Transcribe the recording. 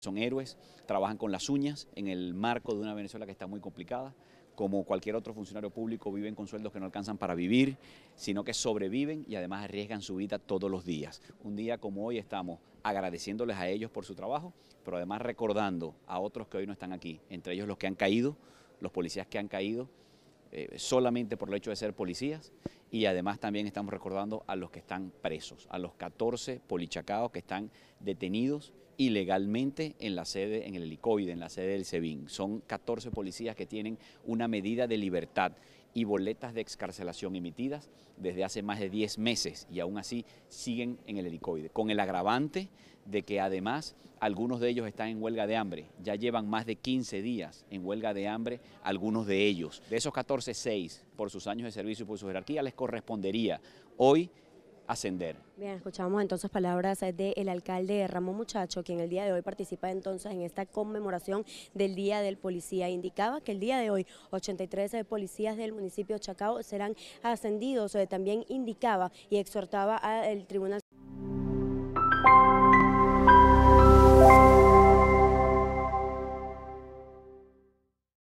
Son héroes, trabajan con las uñas en el marco de una Venezuela que está muy complicada. Como cualquier otro funcionario público, viven con sueldos que no alcanzan para vivir, sino que sobreviven y además arriesgan su vida todos los días. Un día como hoy estamos agradeciéndoles a ellos por su trabajo, pero además recordando a otros que hoy no están aquí, entre ellos los que han caído, los policías que han caído eh, solamente por el hecho de ser policías y además también estamos recordando a los que están presos, a los 14 polichacados que están detenidos ilegalmente en la sede, en el helicoide, en la sede del SEBIN. Son 14 policías que tienen una medida de libertad y boletas de excarcelación emitidas desde hace más de 10 meses y aún así siguen en el helicoide, con el agravante de que además algunos de ellos están en huelga de hambre, ya llevan más de 15 días en huelga de hambre algunos de ellos. De esos 14, 6 por sus años de servicio y por su jerarquía les correspondería hoy ascender. Bien, escuchamos entonces palabras eh, del alcalde Ramón Muchacho, quien el día de hoy participa entonces en esta conmemoración del Día del Policía. Indicaba que el día de hoy 83 eh, policías del municipio de Chacao serán ascendidos. Eh, también indicaba y exhortaba al Tribunal.